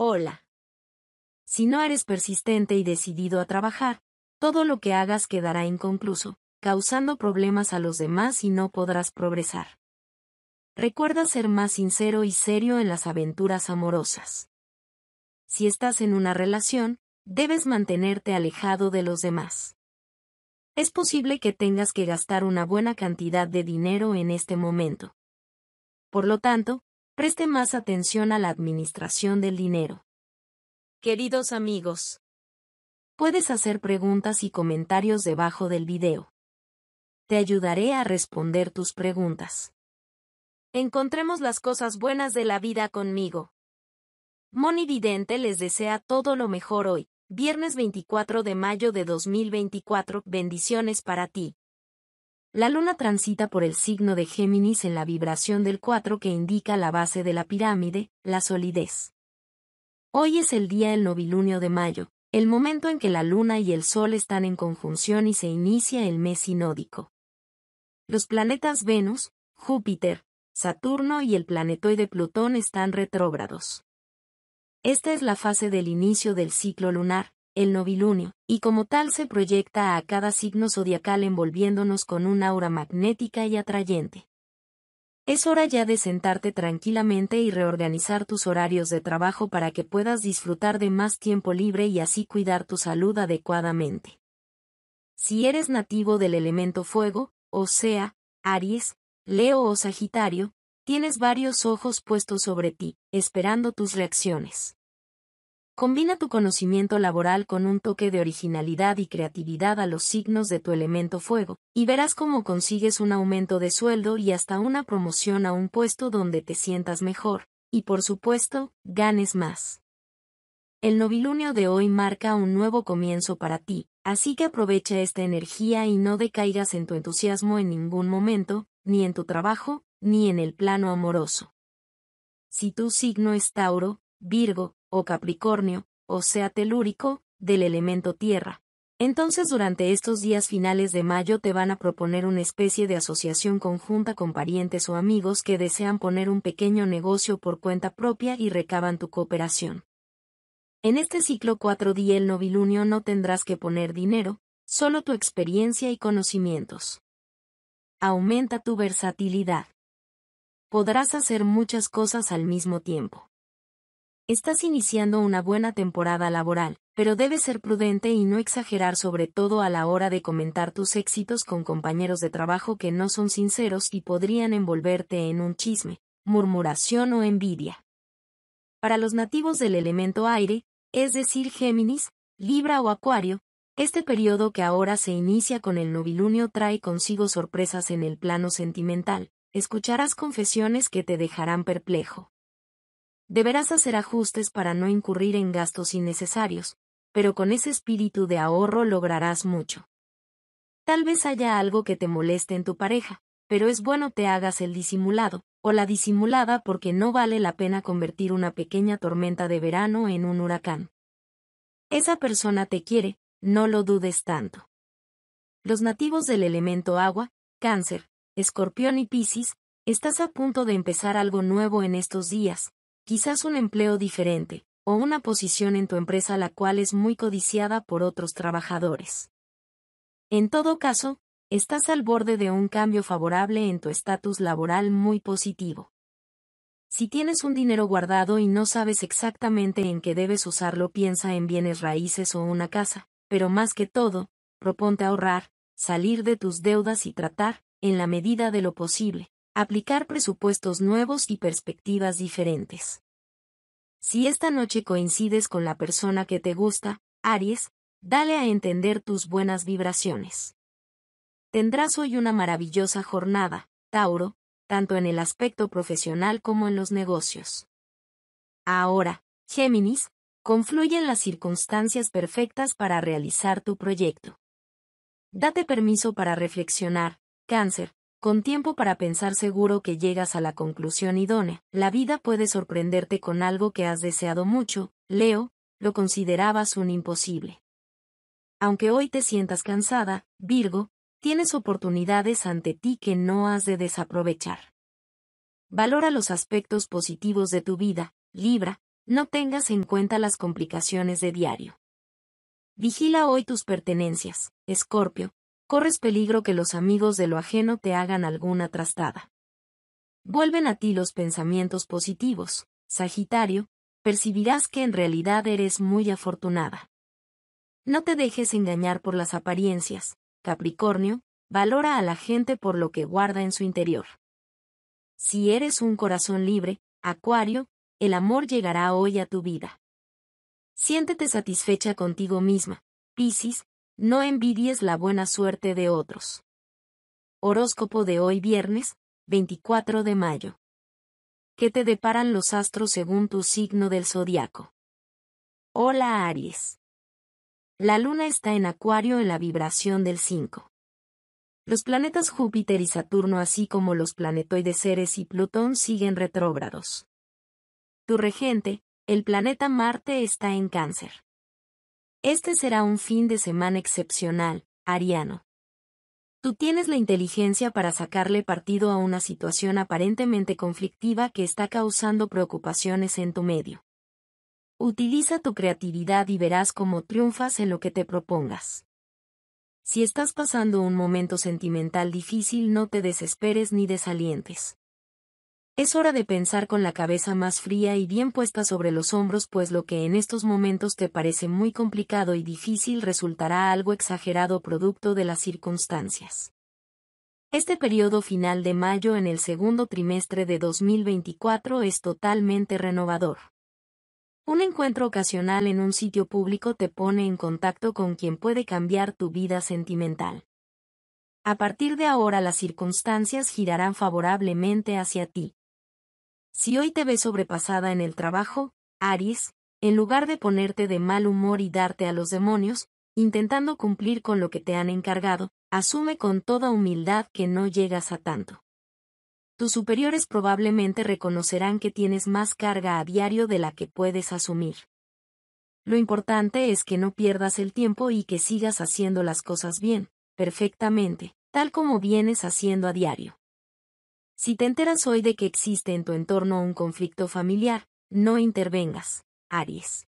Hola. Si no eres persistente y decidido a trabajar, todo lo que hagas quedará inconcluso, causando problemas a los demás y no podrás progresar. Recuerda ser más sincero y serio en las aventuras amorosas. Si estás en una relación, debes mantenerte alejado de los demás. Es posible que tengas que gastar una buena cantidad de dinero en este momento. Por lo tanto, preste más atención a la administración del dinero. Queridos amigos, puedes hacer preguntas y comentarios debajo del video. Te ayudaré a responder tus preguntas. Encontremos las cosas buenas de la vida conmigo. Moni Vidente les desea todo lo mejor hoy, viernes 24 de mayo de 2024. Bendiciones para ti. La luna transita por el signo de Géminis en la vibración del 4 que indica la base de la pirámide, la solidez. Hoy es el día del novilunio de mayo, el momento en que la luna y el sol están en conjunción y se inicia el mes sinódico. Los planetas Venus, Júpiter, Saturno y el planetoide Plutón están retrógrados. Esta es la fase del inicio del ciclo lunar, el novilunio, y como tal se proyecta a cada signo zodiacal envolviéndonos con una aura magnética y atrayente. Es hora ya de sentarte tranquilamente y reorganizar tus horarios de trabajo para que puedas disfrutar de más tiempo libre y así cuidar tu salud adecuadamente. Si eres nativo del elemento fuego, o sea, Aries, Leo o Sagitario, tienes varios ojos puestos sobre ti, esperando tus reacciones. Combina tu conocimiento laboral con un toque de originalidad y creatividad a los signos de tu elemento fuego, y verás cómo consigues un aumento de sueldo y hasta una promoción a un puesto donde te sientas mejor, y por supuesto, ganes más. El novilunio de hoy marca un nuevo comienzo para ti, así que aprovecha esta energía y no decaigas en tu entusiasmo en ningún momento, ni en tu trabajo, ni en el plano amoroso. Si tu signo es Tauro, Virgo, o Capricornio, o sea telúrico, del elemento tierra. Entonces durante estos días finales de mayo te van a proponer una especie de asociación conjunta con parientes o amigos que desean poner un pequeño negocio por cuenta propia y recaban tu cooperación. En este ciclo 4 día el novilunio no tendrás que poner dinero, solo tu experiencia y conocimientos. Aumenta tu versatilidad. Podrás hacer muchas cosas al mismo tiempo. Estás iniciando una buena temporada laboral, pero debes ser prudente y no exagerar sobre todo a la hora de comentar tus éxitos con compañeros de trabajo que no son sinceros y podrían envolverte en un chisme, murmuración o envidia. Para los nativos del elemento aire, es decir, Géminis, Libra o Acuario, este periodo que ahora se inicia con el novilunio trae consigo sorpresas en el plano sentimental. Escucharás confesiones que te dejarán perplejo. Deberás hacer ajustes para no incurrir en gastos innecesarios, pero con ese espíritu de ahorro lograrás mucho. Tal vez haya algo que te moleste en tu pareja, pero es bueno te hagas el disimulado, o la disimulada porque no vale la pena convertir una pequeña tormenta de verano en un huracán. Esa persona te quiere, no lo dudes tanto. Los nativos del elemento agua, cáncer, escorpión y piscis, estás a punto de empezar algo nuevo en estos días, quizás un empleo diferente, o una posición en tu empresa la cual es muy codiciada por otros trabajadores. En todo caso, estás al borde de un cambio favorable en tu estatus laboral muy positivo. Si tienes un dinero guardado y no sabes exactamente en qué debes usarlo, piensa en bienes raíces o una casa, pero más que todo, proponte ahorrar, salir de tus deudas y tratar, en la medida de lo posible, aplicar presupuestos nuevos y perspectivas diferentes. Si esta noche coincides con la persona que te gusta, Aries, dale a entender tus buenas vibraciones. Tendrás hoy una maravillosa jornada, Tauro, tanto en el aspecto profesional como en los negocios. Ahora, Géminis, confluyen las circunstancias perfectas para realizar tu proyecto. Date permiso para reflexionar, cáncer, con tiempo para pensar seguro que llegas a la conclusión idónea. La vida puede sorprenderte con algo que has deseado mucho, Leo, lo considerabas un imposible. Aunque hoy te sientas cansada, Virgo, tienes oportunidades ante ti que no has de desaprovechar. Valora los aspectos positivos de tu vida, Libra, no tengas en cuenta las complicaciones de diario. Vigila hoy tus pertenencias, Escorpio, corres peligro que los amigos de lo ajeno te hagan alguna trastada. Vuelven a ti los pensamientos positivos, Sagitario, percibirás que en realidad eres muy afortunada. No te dejes engañar por las apariencias, Capricornio, valora a la gente por lo que guarda en su interior. Si eres un corazón libre, Acuario, el amor llegará hoy a tu vida. Siéntete satisfecha contigo misma, Piscis, no envidies la buena suerte de otros. Horóscopo de hoy viernes, 24 de mayo. ¿Qué te deparan los astros según tu signo del zodiaco? Hola Aries. La luna está en Acuario en la vibración del 5. Los planetas Júpiter y Saturno así como los planetoides Ceres y Plutón siguen retrógrados. Tu regente, el planeta Marte está en cáncer. Este será un fin de semana excepcional, Ariano. Tú tienes la inteligencia para sacarle partido a una situación aparentemente conflictiva que está causando preocupaciones en tu medio. Utiliza tu creatividad y verás cómo triunfas en lo que te propongas. Si estás pasando un momento sentimental difícil no te desesperes ni desalientes. Es hora de pensar con la cabeza más fría y bien puesta sobre los hombros, pues lo que en estos momentos te parece muy complicado y difícil resultará algo exagerado producto de las circunstancias. Este periodo final de mayo en el segundo trimestre de 2024 es totalmente renovador. Un encuentro ocasional en un sitio público te pone en contacto con quien puede cambiar tu vida sentimental. A partir de ahora las circunstancias girarán favorablemente hacia ti. Si hoy te ves sobrepasada en el trabajo, Aries, en lugar de ponerte de mal humor y darte a los demonios, intentando cumplir con lo que te han encargado, asume con toda humildad que no llegas a tanto. Tus superiores probablemente reconocerán que tienes más carga a diario de la que puedes asumir. Lo importante es que no pierdas el tiempo y que sigas haciendo las cosas bien, perfectamente, tal como vienes haciendo a diario. Si te enteras hoy de que existe en tu entorno un conflicto familiar, no intervengas, Aries.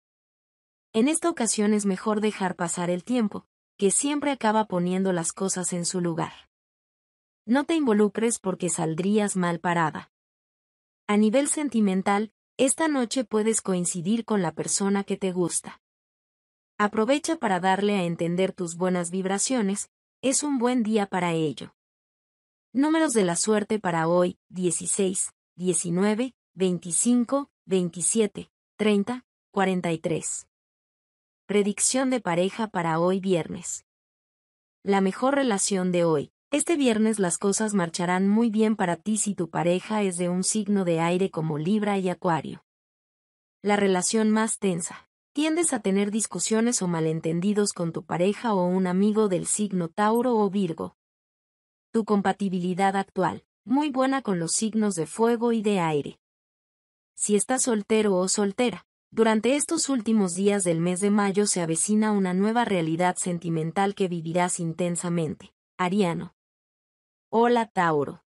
En esta ocasión es mejor dejar pasar el tiempo, que siempre acaba poniendo las cosas en su lugar. No te involucres porque saldrías mal parada. A nivel sentimental, esta noche puedes coincidir con la persona que te gusta. Aprovecha para darle a entender tus buenas vibraciones, es un buen día para ello. Números de la suerte para hoy, 16, 19, 25, 27, 30, 43. Predicción de pareja para hoy viernes. La mejor relación de hoy. Este viernes las cosas marcharán muy bien para ti si tu pareja es de un signo de aire como Libra y Acuario. La relación más tensa. Tiendes a tener discusiones o malentendidos con tu pareja o un amigo del signo Tauro o Virgo. Tu compatibilidad actual, muy buena con los signos de fuego y de aire. Si estás soltero o soltera, durante estos últimos días del mes de mayo se avecina una nueva realidad sentimental que vivirás intensamente. Ariano. Hola Tauro.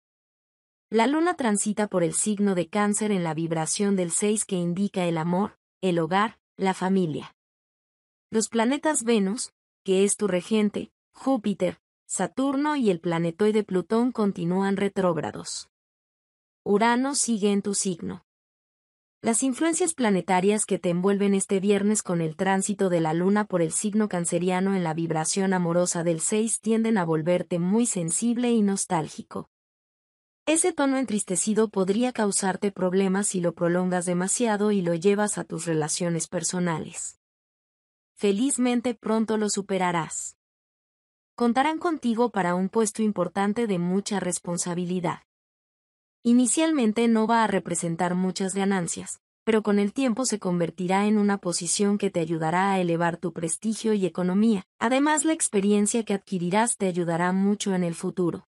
La luna transita por el signo de cáncer en la vibración del 6 que indica el amor, el hogar, la familia. Los planetas Venus, que es tu regente, Júpiter, Saturno y el planetoide Plutón continúan retrógrados. Urano sigue en tu signo. Las influencias planetarias que te envuelven este viernes con el tránsito de la Luna por el signo canceriano en la vibración amorosa del 6 tienden a volverte muy sensible y nostálgico. Ese tono entristecido podría causarte problemas si lo prolongas demasiado y lo llevas a tus relaciones personales. Felizmente pronto lo superarás contarán contigo para un puesto importante de mucha responsabilidad. Inicialmente no va a representar muchas ganancias, pero con el tiempo se convertirá en una posición que te ayudará a elevar tu prestigio y economía. Además, la experiencia que adquirirás te ayudará mucho en el futuro.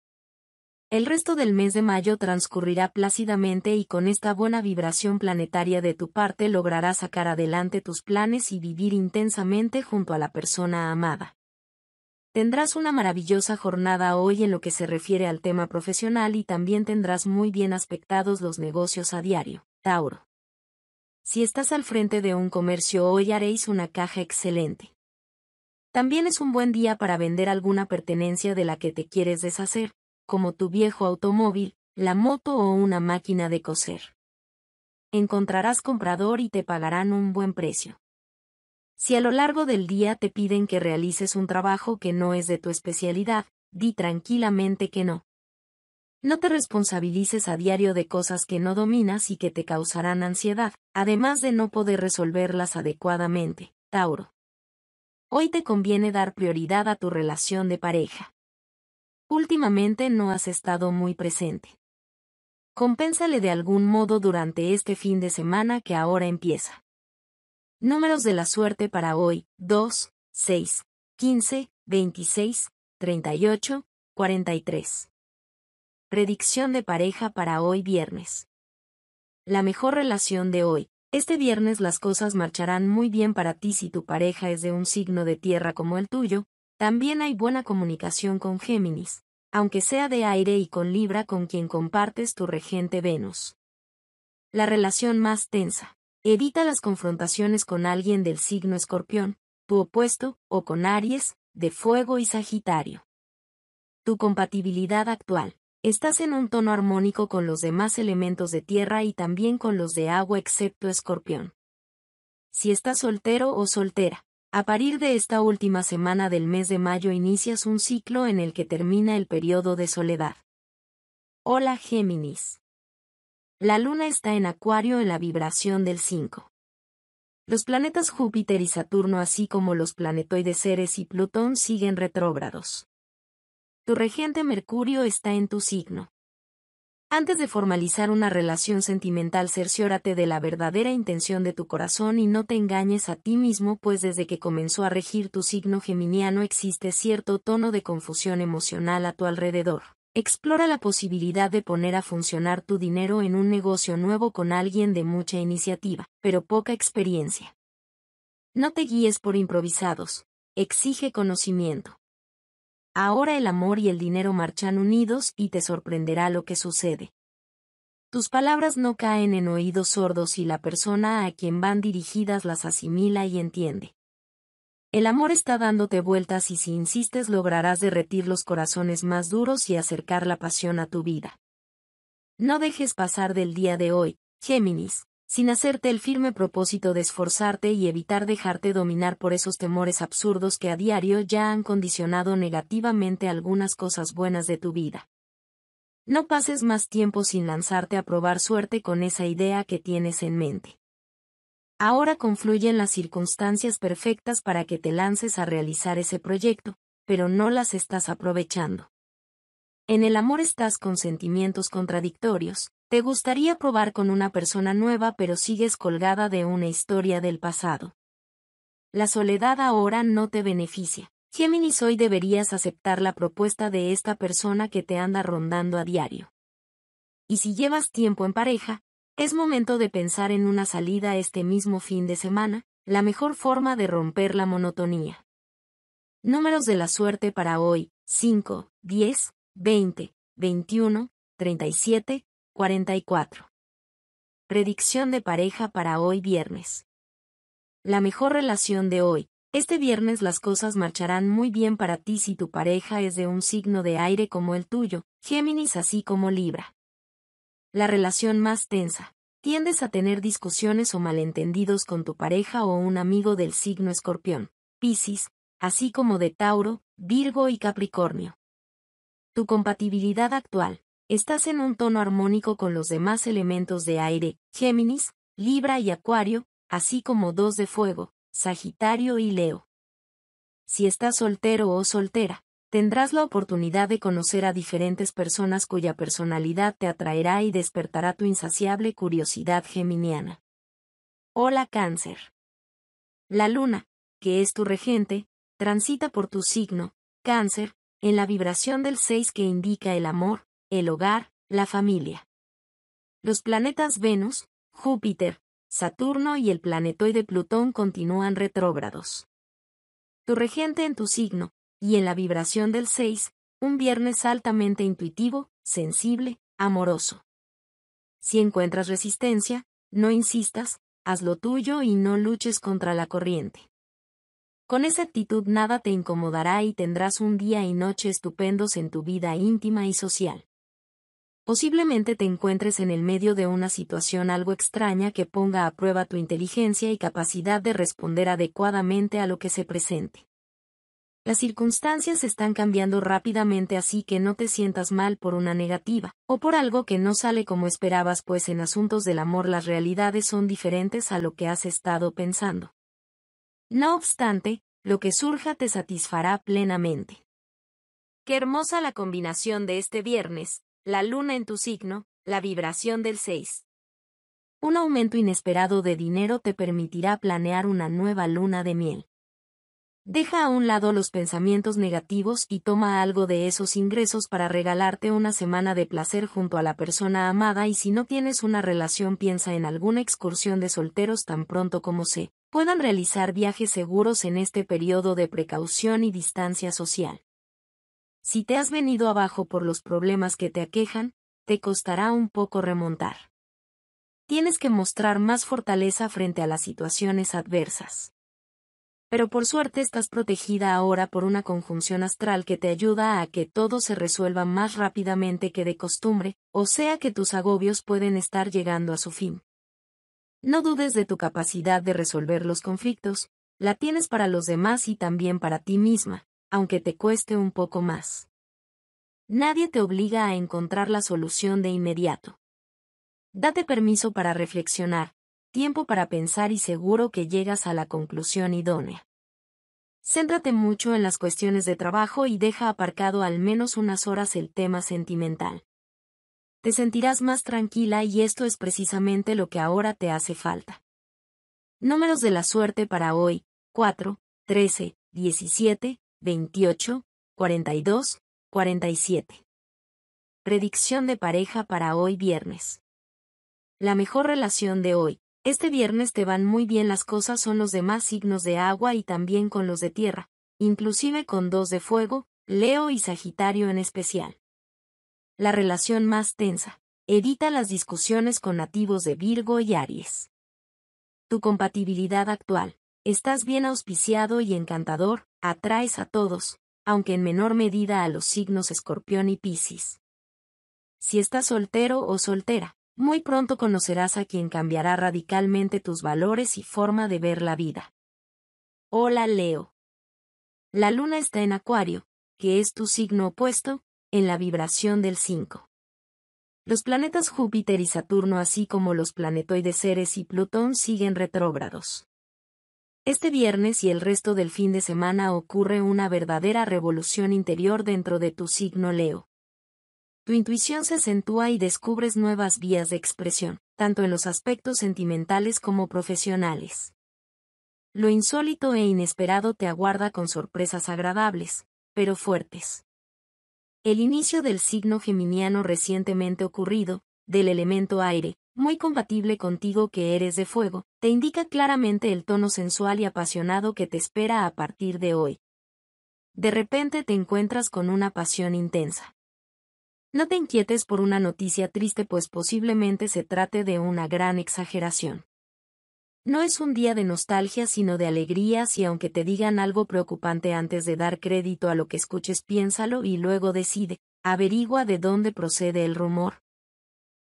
El resto del mes de mayo transcurrirá plácidamente y con esta buena vibración planetaria de tu parte lograrás sacar adelante tus planes y vivir intensamente junto a la persona amada. Tendrás una maravillosa jornada hoy en lo que se refiere al tema profesional y también tendrás muy bien aspectados los negocios a diario. Tauro. Si estás al frente de un comercio hoy haréis una caja excelente. También es un buen día para vender alguna pertenencia de la que te quieres deshacer, como tu viejo automóvil, la moto o una máquina de coser. Encontrarás comprador y te pagarán un buen precio. Si a lo largo del día te piden que realices un trabajo que no es de tu especialidad, di tranquilamente que no. No te responsabilices a diario de cosas que no dominas y que te causarán ansiedad, además de no poder resolverlas adecuadamente. Tauro. Hoy te conviene dar prioridad a tu relación de pareja. Últimamente no has estado muy presente. Compénsale de algún modo durante este fin de semana que ahora empieza. Números de la suerte para hoy, 2, 6, 15, 26, 38, 43. Predicción de pareja para hoy viernes. La mejor relación de hoy. Este viernes las cosas marcharán muy bien para ti si tu pareja es de un signo de tierra como el tuyo. También hay buena comunicación con Géminis, aunque sea de aire y con Libra con quien compartes tu regente Venus. La relación más tensa. Evita las confrontaciones con alguien del signo escorpión, tu opuesto, o con Aries, de fuego y Sagitario. Tu compatibilidad actual. Estás en un tono armónico con los demás elementos de tierra y también con los de agua excepto escorpión. Si estás soltero o soltera, a partir de esta última semana del mes de mayo inicias un ciclo en el que termina el periodo de soledad. Hola Géminis. La Luna está en Acuario en la vibración del 5. Los planetas Júpiter y Saturno así como los planetoides Ceres y Plutón siguen retrógrados. Tu regente Mercurio está en tu signo. Antes de formalizar una relación sentimental, cerciórate de la verdadera intención de tu corazón y no te engañes a ti mismo, pues desde que comenzó a regir tu signo geminiano existe cierto tono de confusión emocional a tu alrededor. Explora la posibilidad de poner a funcionar tu dinero en un negocio nuevo con alguien de mucha iniciativa, pero poca experiencia. No te guíes por improvisados. Exige conocimiento. Ahora el amor y el dinero marchan unidos y te sorprenderá lo que sucede. Tus palabras no caen en oídos sordos y la persona a quien van dirigidas las asimila y entiende. El amor está dándote vueltas y si insistes lograrás derretir los corazones más duros y acercar la pasión a tu vida. No dejes pasar del día de hoy, Géminis, sin hacerte el firme propósito de esforzarte y evitar dejarte dominar por esos temores absurdos que a diario ya han condicionado negativamente algunas cosas buenas de tu vida. No pases más tiempo sin lanzarte a probar suerte con esa idea que tienes en mente. Ahora confluyen las circunstancias perfectas para que te lances a realizar ese proyecto, pero no las estás aprovechando. En el amor estás con sentimientos contradictorios, te gustaría probar con una persona nueva pero sigues colgada de una historia del pasado. La soledad ahora no te beneficia. Géminis hoy deberías aceptar la propuesta de esta persona que te anda rondando a diario. Y si llevas tiempo en pareja, es momento de pensar en una salida este mismo fin de semana, la mejor forma de romper la monotonía. Números de la suerte para hoy, 5, 10, 20, 21, 37, 44. Predicción de pareja para hoy viernes. La mejor relación de hoy. Este viernes las cosas marcharán muy bien para ti si tu pareja es de un signo de aire como el tuyo, Géminis así como Libra la relación más tensa. Tiendes a tener discusiones o malentendidos con tu pareja o un amigo del signo escorpión, Piscis, así como de Tauro, Virgo y Capricornio. Tu compatibilidad actual. Estás en un tono armónico con los demás elementos de aire, Géminis, Libra y Acuario, así como dos de fuego, Sagitario y Leo. Si estás soltero o soltera, tendrás la oportunidad de conocer a diferentes personas cuya personalidad te atraerá y despertará tu insaciable curiosidad geminiana. Hola cáncer. La luna, que es tu regente, transita por tu signo, cáncer, en la vibración del 6 que indica el amor, el hogar, la familia. Los planetas Venus, Júpiter, Saturno y el planetoide Plutón continúan retrógrados. Tu regente en tu signo, y en la vibración del 6, un viernes altamente intuitivo, sensible, amoroso. Si encuentras resistencia, no insistas, haz lo tuyo y no luches contra la corriente. Con esa actitud nada te incomodará y tendrás un día y noche estupendos en tu vida íntima y social. Posiblemente te encuentres en el medio de una situación algo extraña que ponga a prueba tu inteligencia y capacidad de responder adecuadamente a lo que se presente. Las circunstancias están cambiando rápidamente así que no te sientas mal por una negativa, o por algo que no sale como esperabas pues en asuntos del amor las realidades son diferentes a lo que has estado pensando. No obstante, lo que surja te satisfará plenamente. Qué hermosa la combinación de este viernes, la luna en tu signo, la vibración del 6. Un aumento inesperado de dinero te permitirá planear una nueva luna de miel. Deja a un lado los pensamientos negativos y toma algo de esos ingresos para regalarte una semana de placer junto a la persona amada y si no tienes una relación piensa en alguna excursión de solteros tan pronto como se puedan realizar viajes seguros en este periodo de precaución y distancia social. Si te has venido abajo por los problemas que te aquejan, te costará un poco remontar. Tienes que mostrar más fortaleza frente a las situaciones adversas pero por suerte estás protegida ahora por una conjunción astral que te ayuda a que todo se resuelva más rápidamente que de costumbre, o sea que tus agobios pueden estar llegando a su fin. No dudes de tu capacidad de resolver los conflictos, la tienes para los demás y también para ti misma, aunque te cueste un poco más. Nadie te obliga a encontrar la solución de inmediato. Date permiso para reflexionar, tiempo para pensar y seguro que llegas a la conclusión idónea. Céntrate mucho en las cuestiones de trabajo y deja aparcado al menos unas horas el tema sentimental. Te sentirás más tranquila y esto es precisamente lo que ahora te hace falta. Números de la suerte para hoy, 4, 13, 17, 28, 42, 47. Predicción de pareja para hoy viernes. La mejor relación de hoy, este viernes te van muy bien las cosas son los demás signos de agua y también con los de tierra, inclusive con dos de fuego, Leo y Sagitario en especial. La relación más tensa. Evita las discusiones con nativos de Virgo y Aries. Tu compatibilidad actual. Estás bien auspiciado y encantador, atraes a todos, aunque en menor medida a los signos escorpión y piscis. Si estás soltero o soltera, muy pronto conocerás a quien cambiará radicalmente tus valores y forma de ver la vida. Hola Leo. La luna está en Acuario, que es tu signo opuesto, en la vibración del 5. Los planetas Júpiter y Saturno así como los planetoides Ceres y Plutón siguen retrógrados. Este viernes y el resto del fin de semana ocurre una verdadera revolución interior dentro de tu signo Leo. Tu intuición se acentúa y descubres nuevas vías de expresión, tanto en los aspectos sentimentales como profesionales. Lo insólito e inesperado te aguarda con sorpresas agradables, pero fuertes. El inicio del signo geminiano recientemente ocurrido, del elemento aire, muy compatible contigo que eres de fuego, te indica claramente el tono sensual y apasionado que te espera a partir de hoy. De repente te encuentras con una pasión intensa no te inquietes por una noticia triste pues posiblemente se trate de una gran exageración. No es un día de nostalgia sino de alegrías y aunque te digan algo preocupante antes de dar crédito a lo que escuches piénsalo y luego decide, averigua de dónde procede el rumor.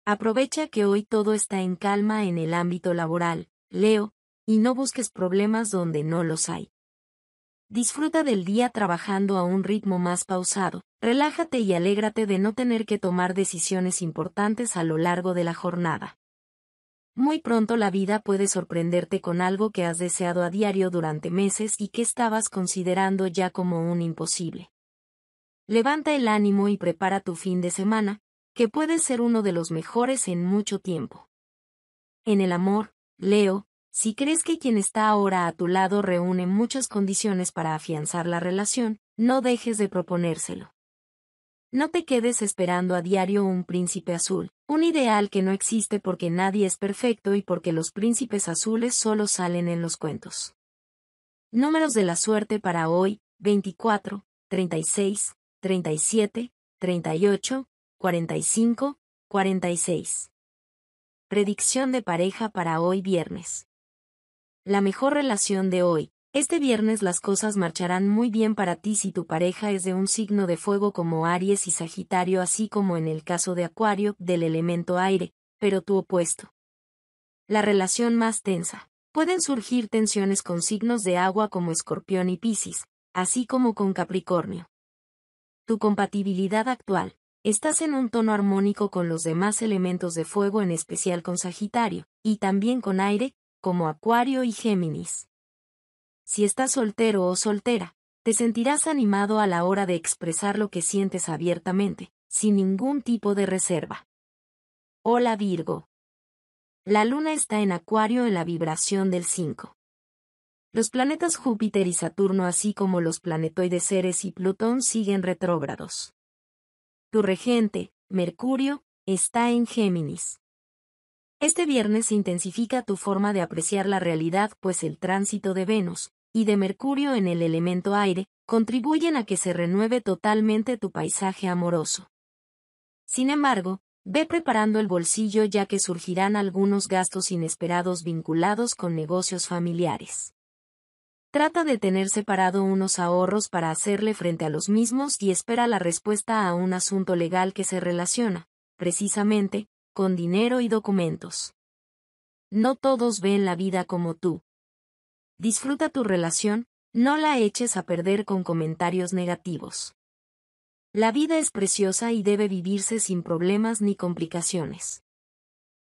Aprovecha que hoy todo está en calma en el ámbito laboral, Leo, y no busques problemas donde no los hay. Disfruta del día trabajando a un ritmo más pausado, relájate y alégrate de no tener que tomar decisiones importantes a lo largo de la jornada. Muy pronto la vida puede sorprenderte con algo que has deseado a diario durante meses y que estabas considerando ya como un imposible. Levanta el ánimo y prepara tu fin de semana, que puede ser uno de los mejores en mucho tiempo. En el amor, Leo, si crees que quien está ahora a tu lado reúne muchas condiciones para afianzar la relación, no dejes de proponérselo. No te quedes esperando a diario un príncipe azul, un ideal que no existe porque nadie es perfecto y porque los príncipes azules solo salen en los cuentos. Números de la suerte para hoy, 24, 36, 37, 38, 45, 46. Predicción de pareja para hoy viernes la mejor relación de hoy. Este viernes las cosas marcharán muy bien para ti si tu pareja es de un signo de fuego como Aries y Sagitario así como en el caso de Acuario, del elemento aire, pero tu opuesto. La relación más tensa. Pueden surgir tensiones con signos de agua como Escorpión y Piscis, así como con Capricornio. Tu compatibilidad actual. Estás en un tono armónico con los demás elementos de fuego en especial con Sagitario, y también con aire, como Acuario y Géminis. Si estás soltero o soltera, te sentirás animado a la hora de expresar lo que sientes abiertamente, sin ningún tipo de reserva. Hola Virgo. La luna está en Acuario en la vibración del 5. Los planetas Júpiter y Saturno así como los planetoides Ceres y Plutón siguen retrógrados. Tu regente, Mercurio, está en Géminis. Este viernes intensifica tu forma de apreciar la realidad, pues el tránsito de Venus y de Mercurio en el elemento aire contribuyen a que se renueve totalmente tu paisaje amoroso. Sin embargo, ve preparando el bolsillo ya que surgirán algunos gastos inesperados vinculados con negocios familiares. Trata de tener separado unos ahorros para hacerle frente a los mismos y espera la respuesta a un asunto legal que se relaciona, precisamente, con dinero y documentos. No todos ven la vida como tú. Disfruta tu relación, no la eches a perder con comentarios negativos. La vida es preciosa y debe vivirse sin problemas ni complicaciones.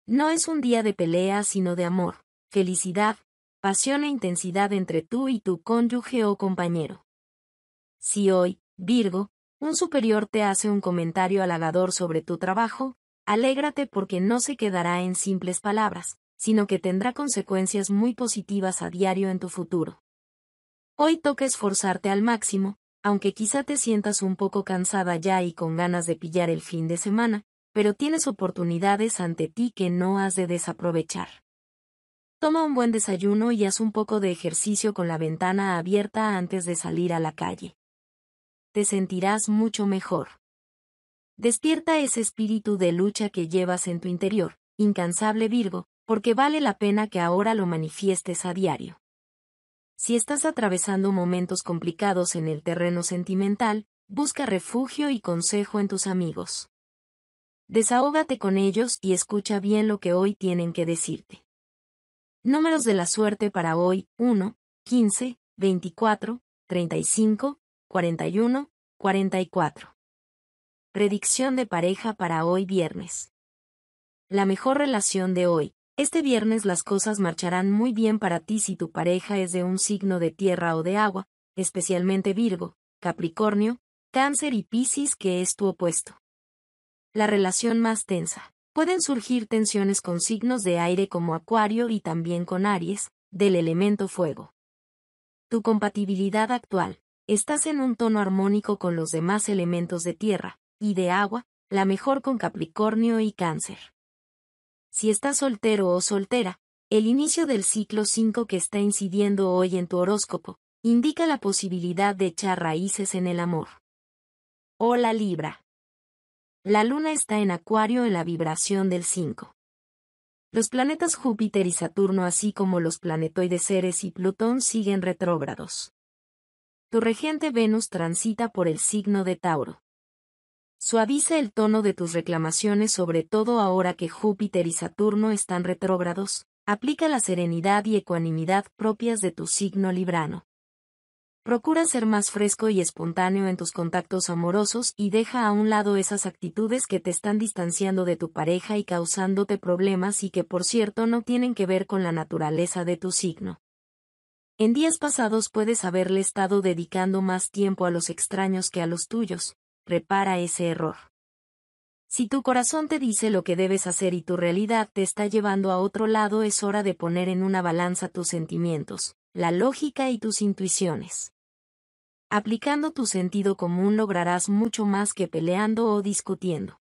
No es un día de pelea sino de amor, felicidad, pasión e intensidad entre tú y tu cónyuge o compañero. Si hoy, Virgo, un superior te hace un comentario halagador sobre tu trabajo, Alégrate porque no se quedará en simples palabras, sino que tendrá consecuencias muy positivas a diario en tu futuro. Hoy toca esforzarte al máximo, aunque quizá te sientas un poco cansada ya y con ganas de pillar el fin de semana, pero tienes oportunidades ante ti que no has de desaprovechar. Toma un buen desayuno y haz un poco de ejercicio con la ventana abierta antes de salir a la calle. Te sentirás mucho mejor. Despierta ese espíritu de lucha que llevas en tu interior, incansable Virgo, porque vale la pena que ahora lo manifiestes a diario. Si estás atravesando momentos complicados en el terreno sentimental, busca refugio y consejo en tus amigos. Desahógate con ellos y escucha bien lo que hoy tienen que decirte. Números de la suerte para hoy 1, 15, 24, 35, 41, 44. Predicción de pareja para hoy viernes. La mejor relación de hoy. Este viernes las cosas marcharán muy bien para ti si tu pareja es de un signo de tierra o de agua, especialmente Virgo, Capricornio, Cáncer y Piscis que es tu opuesto. La relación más tensa. Pueden surgir tensiones con signos de aire como Acuario y también con Aries, del elemento fuego. Tu compatibilidad actual. Estás en un tono armónico con los demás elementos de tierra, y de agua, la mejor con Capricornio y Cáncer. Si estás soltero o soltera, el inicio del ciclo 5 que está incidiendo hoy en tu horóscopo, indica la posibilidad de echar raíces en el amor. Hola Libra. La luna está en Acuario en la vibración del 5. Los planetas Júpiter y Saturno así como los planetoides Ceres y Plutón siguen retrógrados. Tu regente Venus transita por el signo de Tauro. Suaviza el tono de tus reclamaciones sobre todo ahora que Júpiter y Saturno están retrógrados, aplica la serenidad y ecuanimidad propias de tu signo librano. Procura ser más fresco y espontáneo en tus contactos amorosos y deja a un lado esas actitudes que te están distanciando de tu pareja y causándote problemas y que por cierto no tienen que ver con la naturaleza de tu signo. En días pasados puedes haberle estado dedicando más tiempo a los extraños que a los tuyos, repara ese error. Si tu corazón te dice lo que debes hacer y tu realidad te está llevando a otro lado, es hora de poner en una balanza tus sentimientos, la lógica y tus intuiciones. Aplicando tu sentido común lograrás mucho más que peleando o discutiendo.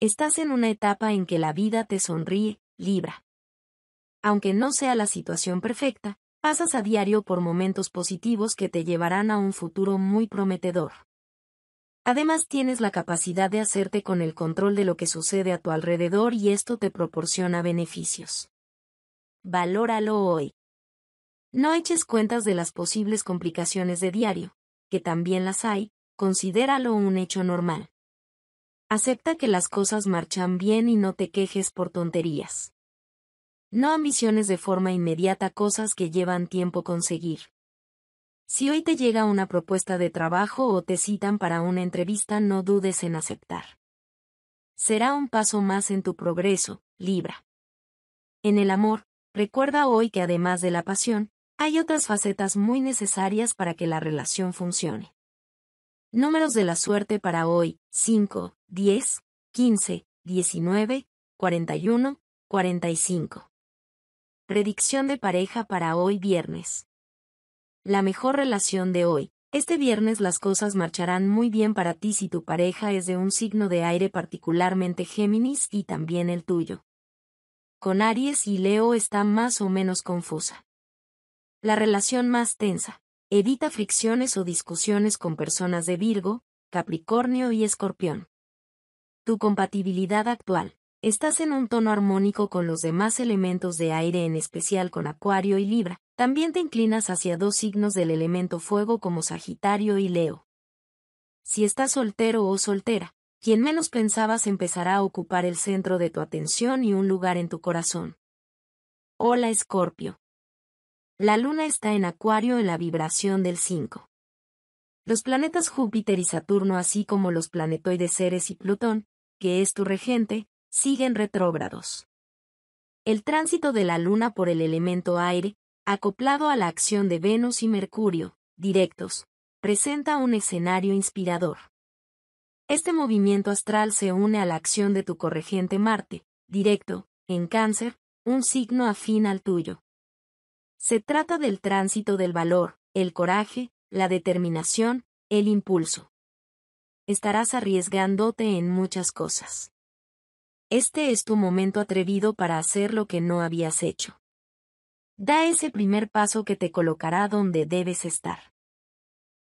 Estás en una etapa en que la vida te sonríe, Libra. Aunque no sea la situación perfecta, pasas a diario por momentos positivos que te llevarán a un futuro muy prometedor. Además tienes la capacidad de hacerte con el control de lo que sucede a tu alrededor y esto te proporciona beneficios. Valóralo hoy. No eches cuentas de las posibles complicaciones de diario, que también las hay, considéralo un hecho normal. Acepta que las cosas marchan bien y no te quejes por tonterías. No ambiciones de forma inmediata cosas que llevan tiempo conseguir. Si hoy te llega una propuesta de trabajo o te citan para una entrevista, no dudes en aceptar. Será un paso más en tu progreso, Libra. En el amor, recuerda hoy que además de la pasión, hay otras facetas muy necesarias para que la relación funcione. Números de la suerte para hoy, 5, 10, 15, 19, 41, 45. Predicción de pareja para hoy viernes la mejor relación de hoy. Este viernes las cosas marcharán muy bien para ti si tu pareja es de un signo de aire particularmente Géminis y también el tuyo. Con Aries y Leo está más o menos confusa. La relación más tensa. Evita fricciones o discusiones con personas de Virgo, Capricornio y Escorpión. Tu compatibilidad actual. Estás en un tono armónico con los demás elementos de aire en especial con Acuario y Libra, también te inclinas hacia dos signos del elemento fuego como Sagitario y Leo. Si estás soltero o soltera, quien menos pensabas empezará a ocupar el centro de tu atención y un lugar en tu corazón. Hola Escorpio. La luna está en Acuario en la vibración del 5. Los planetas Júpiter y Saturno, así como los planetoides Ceres y Plutón, que es tu regente, siguen retrógrados. El tránsito de la luna por el elemento aire, acoplado a la acción de Venus y Mercurio, directos, presenta un escenario inspirador. Este movimiento astral se une a la acción de tu corregente Marte, directo, en cáncer, un signo afín al tuyo. Se trata del tránsito del valor, el coraje, la determinación, el impulso. Estarás arriesgándote en muchas cosas. Este es tu momento atrevido para hacer lo que no habías hecho. Da ese primer paso que te colocará donde debes estar.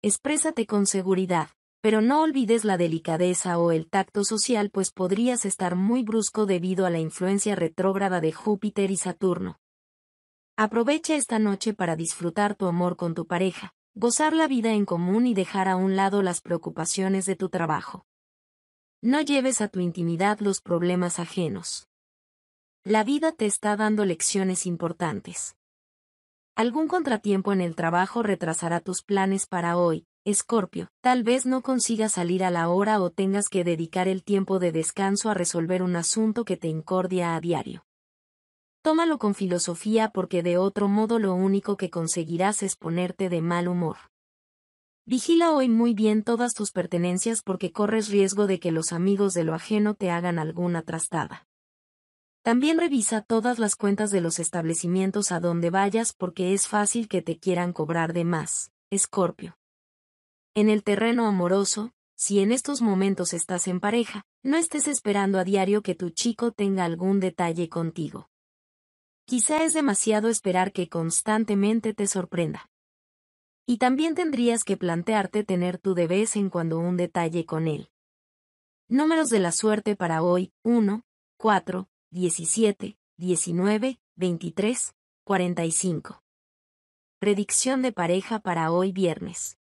Exprésate con seguridad, pero no olvides la delicadeza o el tacto social pues podrías estar muy brusco debido a la influencia retrógrada de Júpiter y Saturno. Aprovecha esta noche para disfrutar tu amor con tu pareja, gozar la vida en común y dejar a un lado las preocupaciones de tu trabajo. No lleves a tu intimidad los problemas ajenos. La vida te está dando lecciones importantes. Algún contratiempo en el trabajo retrasará tus planes para hoy, Escorpio. Tal vez no consigas salir a la hora o tengas que dedicar el tiempo de descanso a resolver un asunto que te incordia a diario. Tómalo con filosofía porque de otro modo lo único que conseguirás es ponerte de mal humor. Vigila hoy muy bien todas tus pertenencias porque corres riesgo de que los amigos de lo ajeno te hagan alguna trastada. También revisa todas las cuentas de los establecimientos a donde vayas porque es fácil que te quieran cobrar de más, Escorpio. En el terreno amoroso, si en estos momentos estás en pareja, no estés esperando a diario que tu chico tenga algún detalle contigo. Quizá es demasiado esperar que constantemente te sorprenda. Y también tendrías que plantearte tener tu de en cuando un detalle con él. Números de la suerte para hoy, 1, 4, 17, 19, 23, 45. Predicción de pareja para hoy viernes.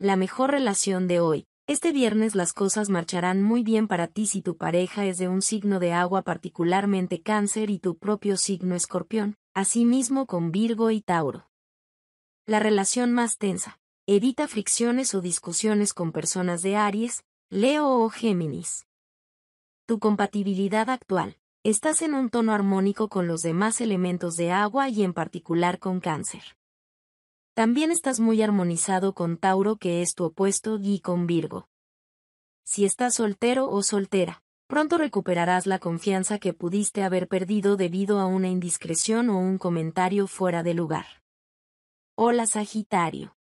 La mejor relación de hoy. Este viernes las cosas marcharán muy bien para ti si tu pareja es de un signo de agua particularmente cáncer y tu propio signo escorpión, asimismo con Virgo y Tauro. La relación más tensa. Evita fricciones o discusiones con personas de Aries, Leo o Géminis. Tu compatibilidad actual estás en un tono armónico con los demás elementos de agua y en particular con cáncer. También estás muy armonizado con Tauro que es tu opuesto y con Virgo. Si estás soltero o soltera, pronto recuperarás la confianza que pudiste haber perdido debido a una indiscreción o un comentario fuera de lugar. Hola Sagitario.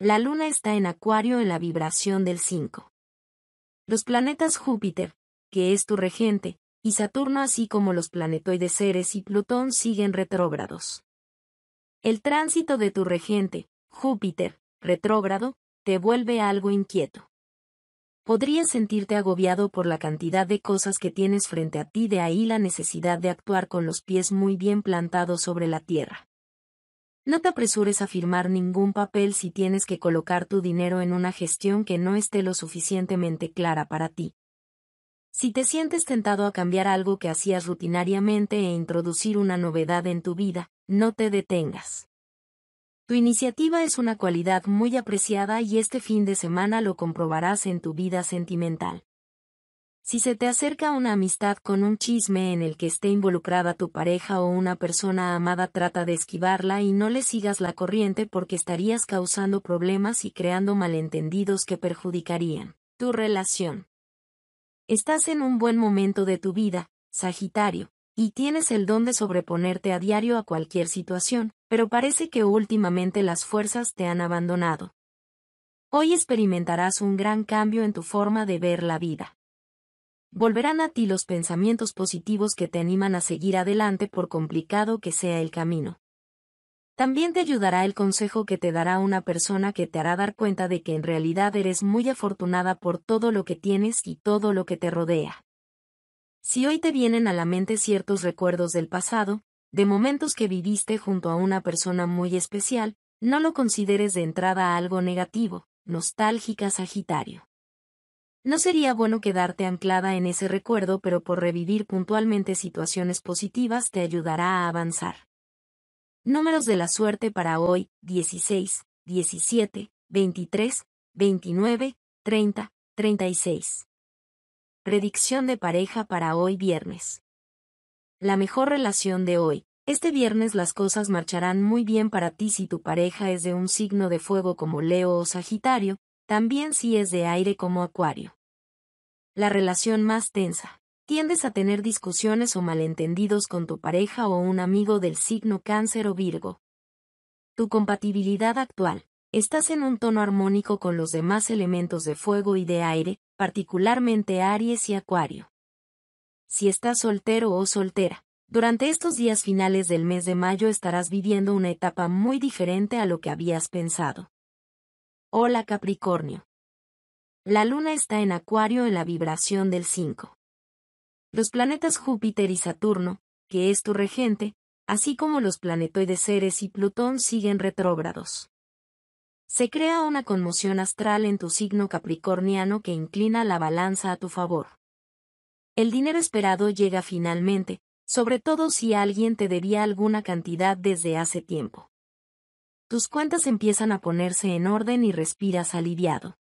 La luna está en Acuario en la vibración del 5. Los planetas Júpiter, que es tu regente, y Saturno así como los planetoides Ceres y Plutón siguen retrógrados. El tránsito de tu regente, Júpiter, retrógrado, te vuelve algo inquieto. Podrías sentirte agobiado por la cantidad de cosas que tienes frente a ti, de ahí la necesidad de actuar con los pies muy bien plantados sobre la tierra. No te apresures a firmar ningún papel si tienes que colocar tu dinero en una gestión que no esté lo suficientemente clara para ti. Si te sientes tentado a cambiar algo que hacías rutinariamente e introducir una novedad en tu vida, no te detengas. Tu iniciativa es una cualidad muy apreciada y este fin de semana lo comprobarás en tu vida sentimental. Si se te acerca una amistad con un chisme en el que esté involucrada tu pareja o una persona amada, trata de esquivarla y no le sigas la corriente porque estarías causando problemas y creando malentendidos que perjudicarían tu relación. Estás en un buen momento de tu vida, Sagitario, y tienes el don de sobreponerte a diario a cualquier situación, pero parece que últimamente las fuerzas te han abandonado. Hoy experimentarás un gran cambio en tu forma de ver la vida. Volverán a ti los pensamientos positivos que te animan a seguir adelante por complicado que sea el camino. También te ayudará el consejo que te dará una persona que te hará dar cuenta de que en realidad eres muy afortunada por todo lo que tienes y todo lo que te rodea. Si hoy te vienen a la mente ciertos recuerdos del pasado, de momentos que viviste junto a una persona muy especial, no lo consideres de entrada algo negativo, nostálgica Sagitario. No sería bueno quedarte anclada en ese recuerdo, pero por revivir puntualmente situaciones positivas te ayudará a avanzar. Números de la suerte para hoy, 16, 17, 23, 29, 30, 36. Predicción de pareja para hoy viernes. La mejor relación de hoy. Este viernes las cosas marcharán muy bien para ti si tu pareja es de un signo de fuego como Leo o Sagitario, también si es de aire como Acuario. La relación más tensa tiendes a tener discusiones o malentendidos con tu pareja o un amigo del signo cáncer o virgo. Tu compatibilidad actual. Estás en un tono armónico con los demás elementos de fuego y de aire, particularmente Aries y Acuario. Si estás soltero o soltera, durante estos días finales del mes de mayo estarás viviendo una etapa muy diferente a lo que habías pensado. Hola Capricornio. La luna está en Acuario en la vibración del 5. Los planetas Júpiter y Saturno, que es tu regente, así como los planetoides Ceres y Plutón siguen retrógrados. Se crea una conmoción astral en tu signo capricorniano que inclina la balanza a tu favor. El dinero esperado llega finalmente, sobre todo si alguien te debía alguna cantidad desde hace tiempo. Tus cuentas empiezan a ponerse en orden y respiras aliviado.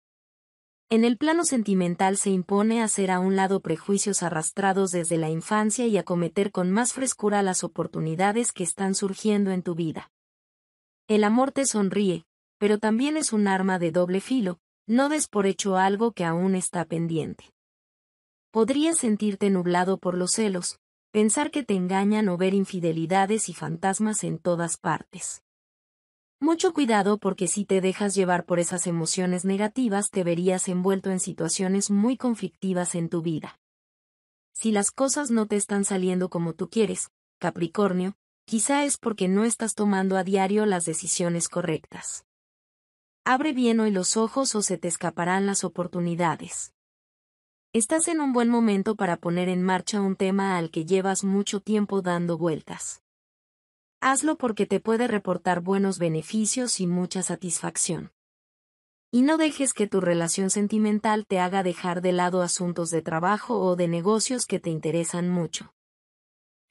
En el plano sentimental se impone hacer a un lado prejuicios arrastrados desde la infancia y acometer con más frescura las oportunidades que están surgiendo en tu vida. El amor te sonríe, pero también es un arma de doble filo, no des por hecho algo que aún está pendiente. Podrías sentirte nublado por los celos, pensar que te engañan o ver infidelidades y fantasmas en todas partes. Mucho cuidado porque si te dejas llevar por esas emociones negativas te verías envuelto en situaciones muy conflictivas en tu vida. Si las cosas no te están saliendo como tú quieres, Capricornio, quizá es porque no estás tomando a diario las decisiones correctas. Abre bien hoy los ojos o se te escaparán las oportunidades. Estás en un buen momento para poner en marcha un tema al que llevas mucho tiempo dando vueltas hazlo porque te puede reportar buenos beneficios y mucha satisfacción. Y no dejes que tu relación sentimental te haga dejar de lado asuntos de trabajo o de negocios que te interesan mucho.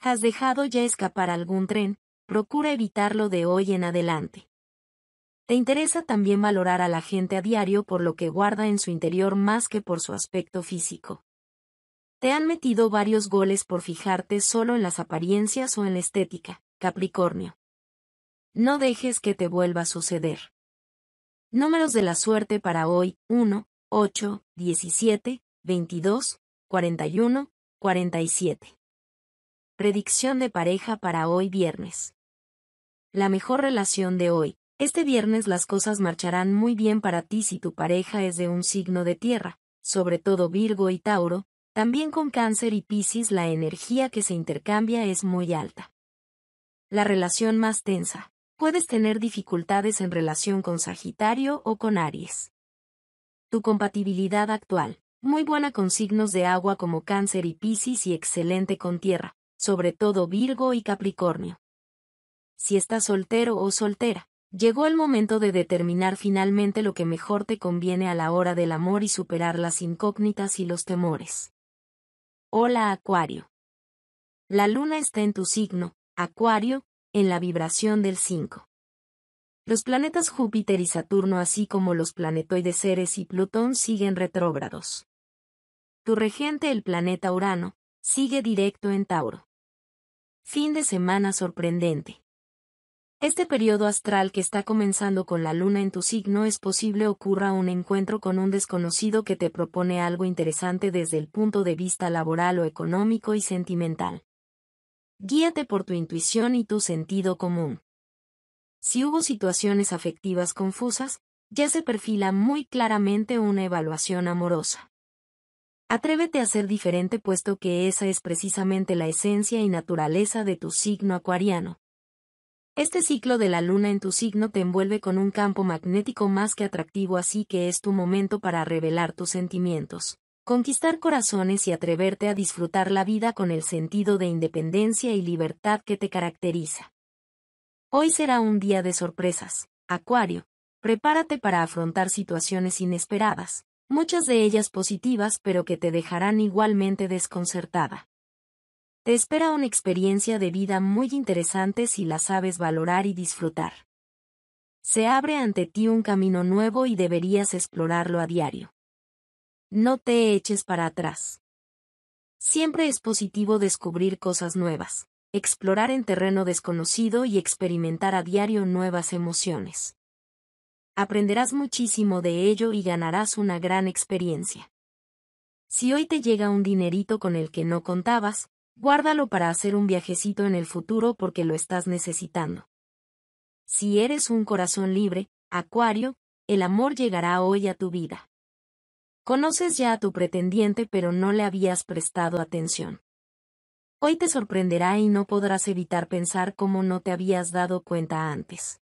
¿Has dejado ya escapar algún tren? Procura evitarlo de hoy en adelante. Te interesa también valorar a la gente a diario por lo que guarda en su interior más que por su aspecto físico. Te han metido varios goles por fijarte solo en las apariencias o en la estética, Capricornio. No dejes que te vuelva a suceder. Números de la suerte para hoy, 1, 8, 17, 22, 41, 47. Predicción de pareja para hoy viernes. La mejor relación de hoy. Este viernes las cosas marcharán muy bien para ti si tu pareja es de un signo de tierra, sobre todo Virgo y Tauro, también con Cáncer y Piscis la energía que se intercambia es muy alta la relación más tensa. Puedes tener dificultades en relación con Sagitario o con Aries. Tu compatibilidad actual. Muy buena con signos de agua como Cáncer y Piscis y excelente con Tierra, sobre todo Virgo y Capricornio. Si estás soltero o soltera, llegó el momento de determinar finalmente lo que mejor te conviene a la hora del amor y superar las incógnitas y los temores. Hola Acuario. La luna está en tu signo, Acuario, en la vibración del 5. Los planetas Júpiter y Saturno así como los planetoides Ceres y Plutón siguen retrógrados. Tu regente el planeta Urano, sigue directo en Tauro. Fin de semana sorprendente. Este periodo astral que está comenzando con la luna en tu signo es posible ocurra un encuentro con un desconocido que te propone algo interesante desde el punto de vista laboral o económico y sentimental. Guíate por tu intuición y tu sentido común. Si hubo situaciones afectivas confusas, ya se perfila muy claramente una evaluación amorosa. Atrévete a ser diferente puesto que esa es precisamente la esencia y naturaleza de tu signo acuariano. Este ciclo de la luna en tu signo te envuelve con un campo magnético más que atractivo así que es tu momento para revelar tus sentimientos. Conquistar corazones y atreverte a disfrutar la vida con el sentido de independencia y libertad que te caracteriza. Hoy será un día de sorpresas, Acuario. Prepárate para afrontar situaciones inesperadas, muchas de ellas positivas pero que te dejarán igualmente desconcertada. Te espera una experiencia de vida muy interesante si la sabes valorar y disfrutar. Se abre ante ti un camino nuevo y deberías explorarlo a diario. No te eches para atrás. Siempre es positivo descubrir cosas nuevas, explorar en terreno desconocido y experimentar a diario nuevas emociones. Aprenderás muchísimo de ello y ganarás una gran experiencia. Si hoy te llega un dinerito con el que no contabas, guárdalo para hacer un viajecito en el futuro porque lo estás necesitando. Si eres un corazón libre, Acuario, el amor llegará hoy a tu vida. Conoces ya a tu pretendiente pero no le habías prestado atención. Hoy te sorprenderá y no podrás evitar pensar cómo no te habías dado cuenta antes.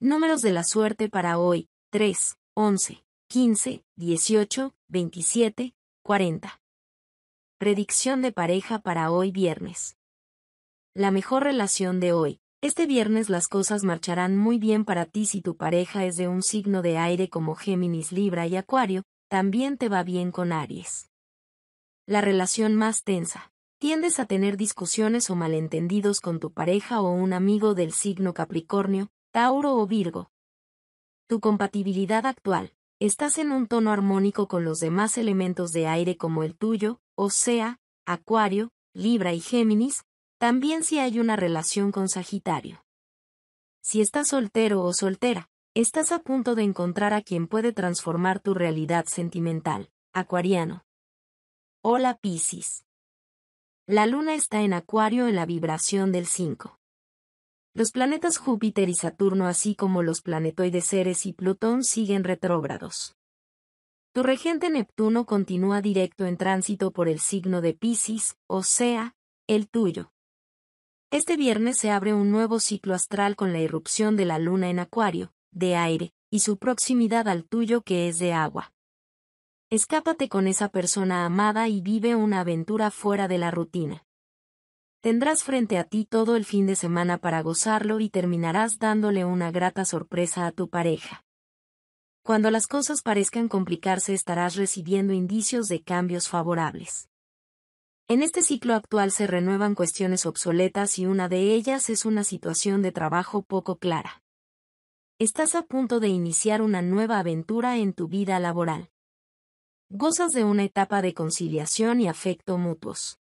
Números de la suerte para hoy, 3, 11, 15, 18, 27, 40. Predicción de pareja para hoy viernes. La mejor relación de hoy. Este viernes las cosas marcharán muy bien para ti si tu pareja es de un signo de aire como Géminis, Libra y Acuario, también te va bien con Aries. La relación más tensa. Tiendes a tener discusiones o malentendidos con tu pareja o un amigo del signo Capricornio, Tauro o Virgo. Tu compatibilidad actual. Estás en un tono armónico con los demás elementos de aire como el tuyo, o sea, Acuario, Libra y Géminis, también si hay una relación con Sagitario. Si estás soltero o soltera, Estás a punto de encontrar a quien puede transformar tu realidad sentimental, Acuariano. Hola Piscis. La luna está en Acuario en la vibración del 5. Los planetas Júpiter y Saturno así como los planetoides Ceres y Plutón siguen retrógrados. Tu regente Neptuno continúa directo en tránsito por el signo de Piscis, o sea, el tuyo. Este viernes se abre un nuevo ciclo astral con la irrupción de la luna en Acuario, de aire, y su proximidad al tuyo que es de agua. Escápate con esa persona amada y vive una aventura fuera de la rutina. Tendrás frente a ti todo el fin de semana para gozarlo y terminarás dándole una grata sorpresa a tu pareja. Cuando las cosas parezcan complicarse estarás recibiendo indicios de cambios favorables. En este ciclo actual se renuevan cuestiones obsoletas y una de ellas es una situación de trabajo poco clara. Estás a punto de iniciar una nueva aventura en tu vida laboral. Gozas de una etapa de conciliación y afecto mutuos.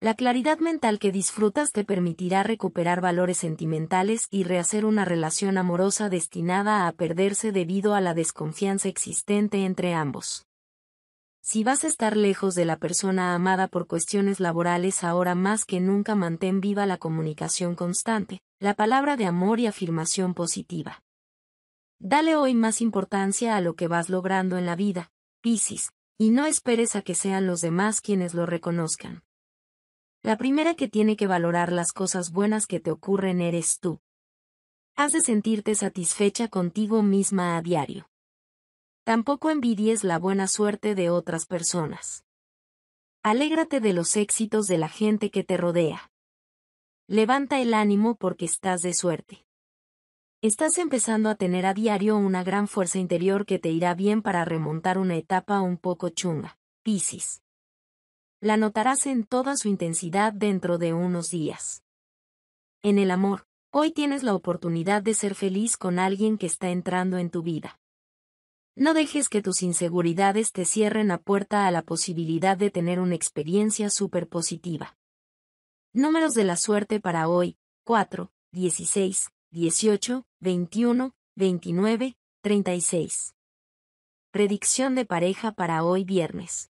La claridad mental que disfrutas te permitirá recuperar valores sentimentales y rehacer una relación amorosa destinada a perderse debido a la desconfianza existente entre ambos. Si vas a estar lejos de la persona amada por cuestiones laborales ahora más que nunca mantén viva la comunicación constante, la palabra de amor y afirmación positiva. Dale hoy más importancia a lo que vas logrando en la vida, Piscis, y no esperes a que sean los demás quienes lo reconozcan. La primera que tiene que valorar las cosas buenas que te ocurren eres tú. Has de sentirte satisfecha contigo misma a diario. Tampoco envidies la buena suerte de otras personas. Alégrate de los éxitos de la gente que te rodea. Levanta el ánimo porque estás de suerte. Estás empezando a tener a diario una gran fuerza interior que te irá bien para remontar una etapa un poco chunga. Piscis. La notarás en toda su intensidad dentro de unos días. En el amor, hoy tienes la oportunidad de ser feliz con alguien que está entrando en tu vida. No dejes que tus inseguridades te cierren la puerta a la posibilidad de tener una experiencia súper positiva. Números de la suerte para hoy, 4, 16, 18, 21, 29, 36. Predicción de pareja para hoy viernes.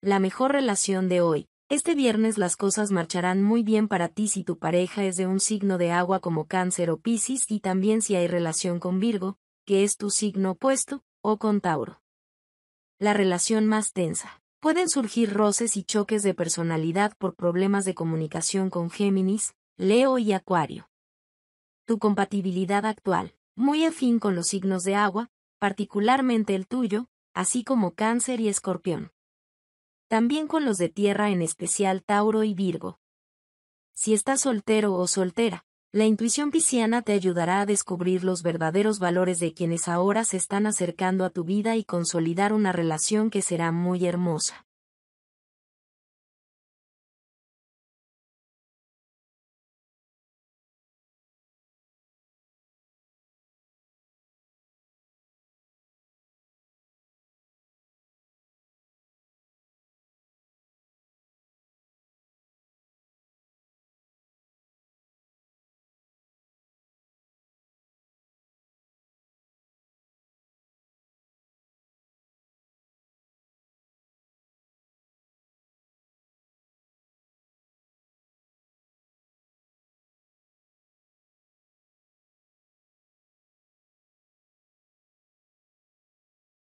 La mejor relación de hoy. Este viernes las cosas marcharán muy bien para ti si tu pareja es de un signo de agua como cáncer o piscis y también si hay relación con Virgo, que es tu signo opuesto, o con Tauro. La relación más tensa. Pueden surgir roces y choques de personalidad por problemas de comunicación con Géminis, Leo y Acuario. Tu compatibilidad actual, muy afín con los signos de agua, particularmente el tuyo, así como Cáncer y Escorpión. También con los de tierra en especial Tauro y Virgo. Si estás soltero o soltera, la intuición pisciana te ayudará a descubrir los verdaderos valores de quienes ahora se están acercando a tu vida y consolidar una relación que será muy hermosa.